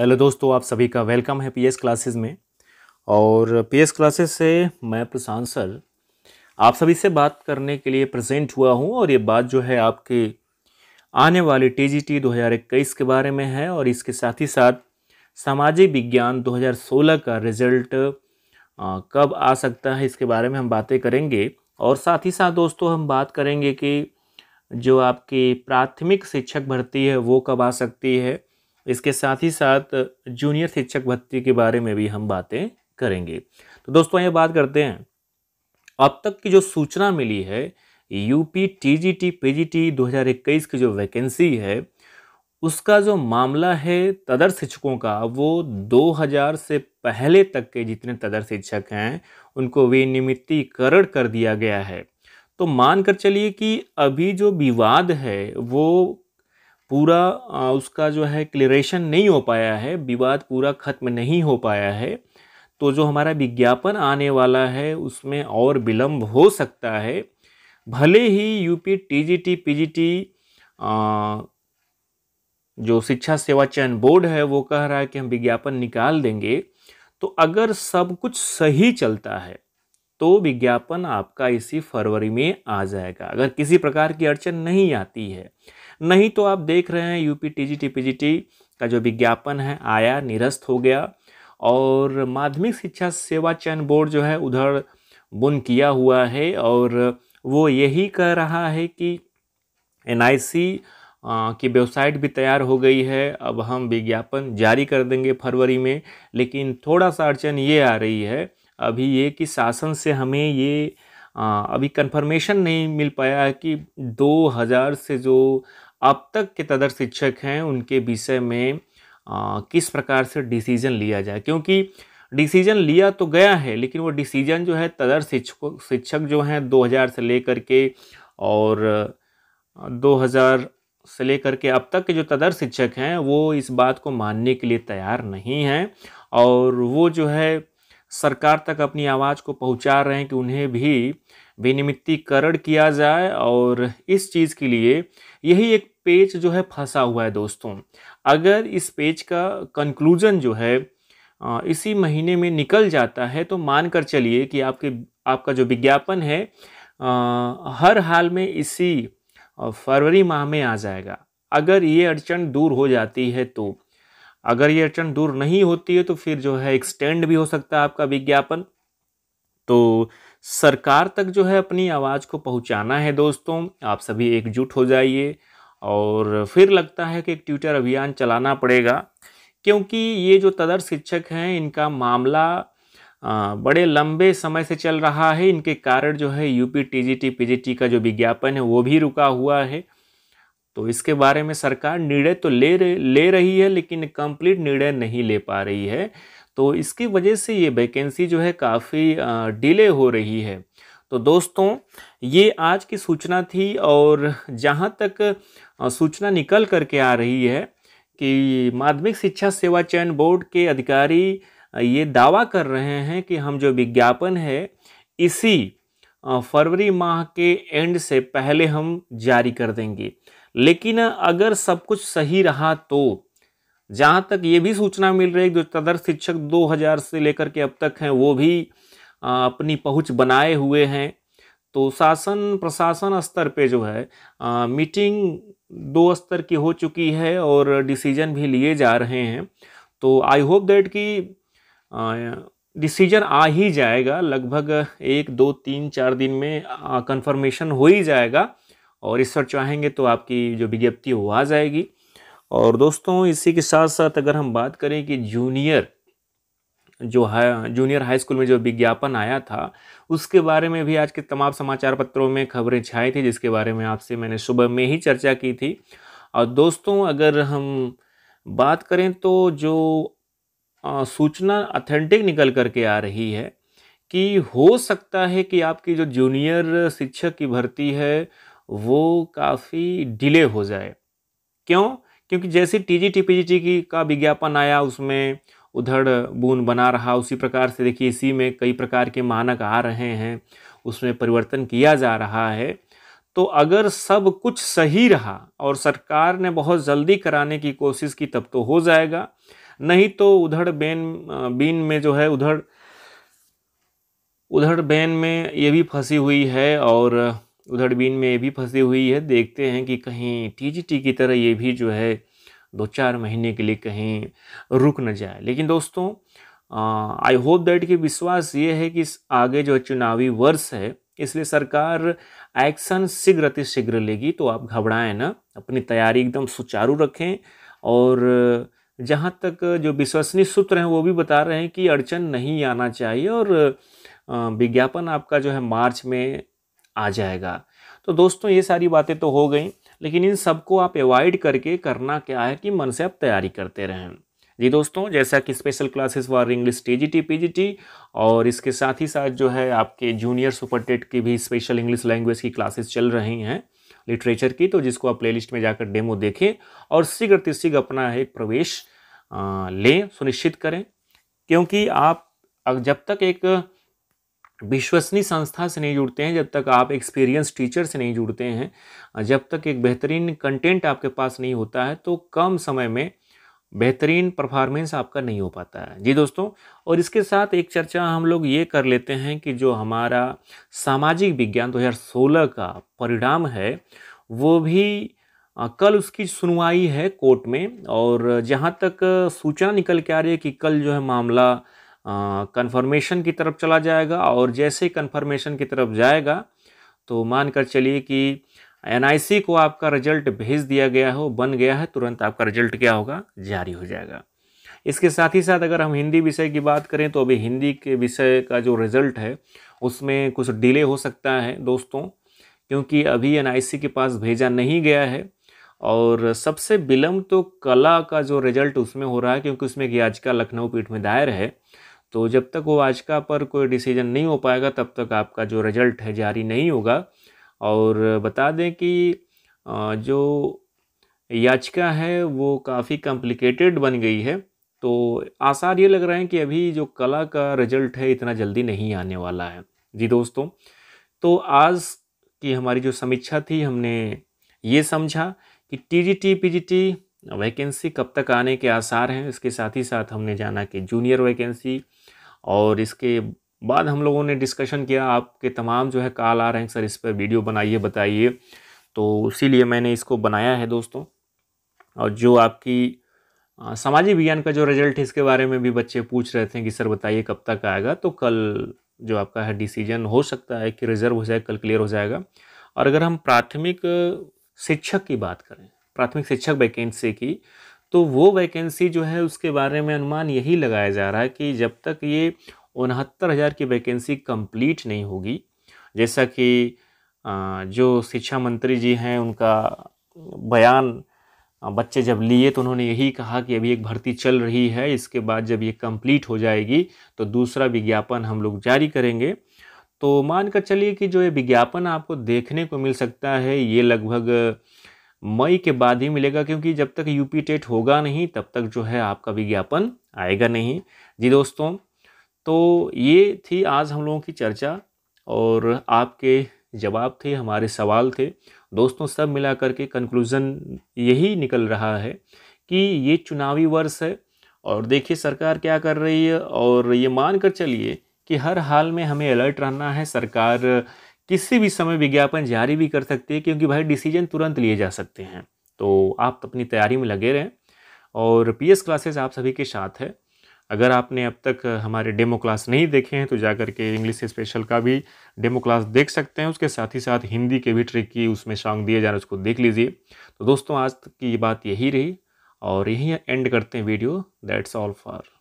hello दोस्तों आप सभी का वेलकम है पीएस क्लासेस में और पीएस क्लासेस से मैं प्रशांत सर आप सभी से बात करने के लिए प्रेजेंट हुआ हूँ और ये बात जो है आपके आने वाले टीजीटी 2021 के बारे में है और इसके साथ ही साथ सामाजिक विज्ञान 2016 का रिजल्ट कब आ सकता है इसके बारे में हम बातें करेंगे और साथ ही साथ दोस्तों हम बात करेंगे कि जो आपकी प्राथमिक शिक्षक भर्ती है वो कब आ सकती है इसके साथ ही साथ जूनियर शिक्षक भर्ती के बारे में भी हम बातें करेंगे तो दोस्तों ये बात करते हैं अब तक की जो सूचना मिली है यूपी टीजीटी पीजीटी 2021 की जो वैकेंसी है उसका जो मामला है तदर शिक्षकों का वो 2000 से पहले तक के जितने तदर शिक्षक हैं उनको विनियमितीकरण कर दिया गया है तो मान कर चलिए कि अभी जो विवाद है वो पूरा उसका जो है क्लियरेशन नहीं हो पाया है विवाद पूरा ख़त्म नहीं हो पाया है तो जो हमारा विज्ञापन आने वाला है उसमें और विलम्ब हो सकता है भले ही यूपी टीजीटी पीजीटी जो शिक्षा सेवा चयन बोर्ड है वो कह रहा है कि हम विज्ञापन निकाल देंगे तो अगर सब कुछ सही चलता है तो विज्ञापन आपका इसी फरवरी में आ जाएगा अगर किसी प्रकार की अड़चन नहीं आती है नहीं तो आप देख रहे हैं यूपी जी टी का जो विज्ञापन है आया निरस्त हो गया और माध्यमिक शिक्षा सेवा चयन बोर्ड जो है उधर बुन किया हुआ है और वो यही कह रहा है कि एन की वेबसाइट भी तैयार हो गई है अब हम विज्ञापन जारी कर देंगे फरवरी में लेकिन थोड़ा सा अड़चन ये आ रही है अभी ये कि शासन से हमें ये आ, अभी कंफर्मेशन नहीं मिल पाया है कि 2000 से जो अब तक के तदर शिक्षक हैं उनके विषय में आ, किस प्रकार से डिसीजन लिया जाए क्योंकि डिसीजन लिया तो गया है लेकिन वो डिसीजन जो है तदर शिक्षकों शिक्षक जो हैं 2000 से लेकर के और 2000 से लेकर के अब तक के जो तदर शिक्षक हैं वो इस बात को मानने के लिए तैयार नहीं हैं और वो जो है सरकार तक अपनी आवाज़ को पहुंचा रहे हैं कि उन्हें भी विनिमित्तीकरण किया जाए और इस चीज़ के लिए यही एक पेज जो है फंसा हुआ है दोस्तों अगर इस पेज का कंक्लूजन जो है इसी महीने में निकल जाता है तो मान कर चलिए कि आपके आपका जो विज्ञापन है हर हाल में इसी फरवरी माह में आ जाएगा अगर ये अड़चन दूर हो जाती है तो अगर ये अड़चन दूर नहीं होती है तो फिर जो है एक्सटेंड भी हो सकता है आपका विज्ञापन तो सरकार तक जो है अपनी आवाज़ को पहुंचाना है दोस्तों आप सभी एकजुट हो जाइए और फिर लगता है कि एक ट्विटर अभियान चलाना पड़ेगा क्योंकि ये जो तदर शिक्षक हैं इनका मामला बड़े लंबे समय से चल रहा है इनके कारण जो है यूपी टीजीटी पीजीटी का जो विज्ञापन है वो भी रुका हुआ है तो इसके बारे में सरकार निर्णय तो ले ले रही है लेकिन कंप्लीट निर्णय नहीं ले पा रही है तो इसकी वजह से ये वैकेंसी जो है काफ़ी डिले हो रही है तो दोस्तों ये आज की सूचना थी और जहाँ तक सूचना निकल कर के आ रही है कि माध्यमिक शिक्षा सेवा चयन बोर्ड के अधिकारी ये दावा कर रहे हैं कि हम जो विज्ञापन है इसी फरवरी माह के एंड से पहले हम जारी कर देंगे लेकिन अगर सब कुछ सही रहा तो जहाँ तक ये भी सूचना मिल रही है जो तदर्थ शिक्षक 2000 से लेकर के अब तक हैं वो भी अपनी पहुँच बनाए हुए हैं तो शासन प्रशासन स्तर पे जो है आ, मीटिंग दो स्तर की हो चुकी है और डिसीजन भी लिए जा रहे हैं तो आई होप दैट कि डिसीजन आ ही जाएगा लगभग एक दो तीन चार दिन में कंफर्मेशन हो ही जाएगा और इस पर चाहेंगे तो आपकी जो विज्ञप्ति वो आ जाएगी और दोस्तों इसी के साथ साथ अगर हम बात करें कि जूनियर जो है जूनियर हाई स्कूल में जो विज्ञापन आया था उसके बारे में भी आज के तमाम समाचार पत्रों में खबरें छाई थी जिसके बारे में आपसे मैंने सुबह में ही चर्चा की थी और दोस्तों अगर हम बात करें तो जो सूचना अथेंटिक निकल करके आ रही है कि हो सकता है कि आपकी जो जूनियर शिक्षक की भर्ती है वो काफ़ी डिले हो जाए क्यों क्योंकि जैसे टी जी टीपीजीटी की का विज्ञापन आया उसमें उधर बूंद बना रहा उसी प्रकार से देखिए इसी में कई प्रकार के मानक आ रहे हैं उसमें परिवर्तन किया जा रहा है तो अगर सब कुछ सही रहा और सरकार ने बहुत जल्दी कराने की कोशिश की तब तो हो जाएगा नहीं तो उधर बेन बीन में जो है उधर उधर बैन में ये भी फंसी हुई है और उधड़बीन में भी फंसी हुई है देखते हैं कि कहीं टीजीटी की तरह ये भी जो है दो चार महीने के लिए कहीं रुक न जाए लेकिन दोस्तों आई होप दैट कि विश्वास ये है कि आगे जो चुनावी वर्ष है इसलिए सरकार एक्शन शीघ्र अतिशीघ्र लेगी तो आप घबराएं ना अपनी तैयारी एकदम सुचारू रखें और जहाँ तक जो विश्वसनीय सूत्र हैं वो भी बता रहे हैं कि अड़चन नहीं आना चाहिए और विज्ञापन आपका जो है मार्च में आ जाएगा तो दोस्तों ये सारी बातें तो हो गई लेकिन इन सबको आप अवॉइड करके करना क्या है कि मन से आप तैयारी करते रहें जी दोस्तों जैसा कि special classes for English T G T P G T और इसके साथ ही साथ जो है आपके जूनियर सुपर टेट की भी स्पेशल इंग्लिश लैंग्वेज की क्लासेस चल रही हैं लिटरेचर की तो जिसको आप प्लेलिस्ट में जाकर डेमो देखें और शीघ्र तिशीघ अपना एक प्रवेश लें सुनिश्चित करें क्योंकि आप जब तक एक विश्वसनीय संस्था से नहीं जुड़ते हैं जब तक आप एक्सपीरियंस टीचर से नहीं जुड़ते हैं जब तक एक बेहतरीन कंटेंट आपके पास नहीं होता है तो कम समय में बेहतरीन परफॉर्मेंस आपका नहीं हो पाता है जी दोस्तों और इसके साथ एक चर्चा हम लोग ये कर लेते हैं कि जो हमारा सामाजिक विज्ञान 2016 का परिणाम है वो भी कल उसकी सुनवाई है कोर्ट में और जहाँ तक सूचना निकल के आ रही है कि कल जो है मामला कन्फर्मेशन की तरफ चला जाएगा और जैसे कन्फर्मेशन की तरफ जाएगा तो मान कर चलिए कि एन को आपका रिजल्ट भेज दिया गया हो बन गया है तुरंत आपका रिजल्ट क्या होगा जारी हो जाएगा इसके साथ ही साथ अगर हम हिंदी विषय की बात करें तो अभी हिंदी के विषय का जो रिज़ल्ट है उसमें कुछ डिले हो सकता है दोस्तों क्योंकि अभी एन के पास भेजा नहीं गया है और सबसे विलम्ब तो कला का जो रिज़ल्ट उसमें हो रहा है क्योंकि उसमें एक याचिका लखनऊ पीठ में दायर है तो जब तक वो आजका पर कोई डिसीजन नहीं हो पाएगा तब तक आपका जो रिज़ल्ट है जारी नहीं होगा और बता दें कि जो याचिका है वो काफ़ी कॉम्प्लिकेटेड बन गई है तो आसार ये लग रहे हैं कि अभी जो कला का रिजल्ट है इतना जल्दी नहीं आने वाला है जी दोस्तों तो आज की हमारी जो समीक्षा थी हमने ये समझा कि T G T P G T vacancy कब तक आने के आसार हैं इसके साथ ही साथ हमने जाना कि जूनियर वैकेंसी और इसके बाद हम लोगों ने डिस्कशन किया आपके तमाम जो है कॉल आ रहे हैं सर इस पर वीडियो बनाइए बताइए तो इसीलिए मैंने इसको बनाया है दोस्तों और जो आपकी सामाजिक विज्ञान का जो रिजल्ट है इसके बारे में भी बच्चे पूछ रहे थे कि सर बताइए कब तक आएगा तो कल जो आपका है डिसीजन हो सकता है कि रिज़र्व हो जाए कल क्लियर हो जाएगा और अगर हम प्राथमिक शिक्षक की बात करें प्राथमिक शिक्षक वैकेंसी की तो वो वैकेंसी जो है उसके बारे में अनुमान यही लगाया जा रहा है कि जब तक ये उनहत्तर हज़ार की वैकेंसी कंप्लीट नहीं होगी जैसा कि जो शिक्षा मंत्री जी हैं उनका बयान बच्चे जब लिए तो उन्होंने यही कहा कि अभी एक भर्ती चल रही है इसके बाद जब ये कंप्लीट हो जाएगी तो दूसरा विज्ञापन हम लोग जारी करेंगे तो मान कर चलिए कि जो ये विज्ञापन आपको देखने को मिल सकता है ये लगभग मई के बाद ही मिलेगा क्योंकि जब तक यूपी टेट होगा नहीं तब तक जो है आपका विज्ञापन आएगा नहीं जी दोस्तों तो ये थी आज हम लोगों की चर्चा और आपके जवाब थे हमारे सवाल थे दोस्तों सब मिला करके कंक्लूज़न यही निकल रहा है कि ये चुनावी वर्ष है और देखिए सरकार क्या कर रही है और ये मान कर चलिए कि हर हाल में हमें अलर्ट रहना है सरकार किसी भी समय विज्ञापन जारी भी कर सकती है क्योंकि भाई डिसीजन तुरंत लिए जा सकते हैं तो आप अपनी तैयारी में लगे रहें और पी एस क्लासेस आप सभी के साथ है अगर आपने अब तक हमारे डेमो क्लास नहीं देखे हैं तो जा कर के इंग्लिश स्पेशल का भी डेमो क्लास देख सकते हैं उसके साथ ही साथ हिंदी के भी ट्रिक की उसमें सॉन्ग दिए जा रहे उसको देख लीजिए तो दोस्तों आज की बात यही रही और यहीं एंड करते हैं वीडियो दैट्स ऑल फॉर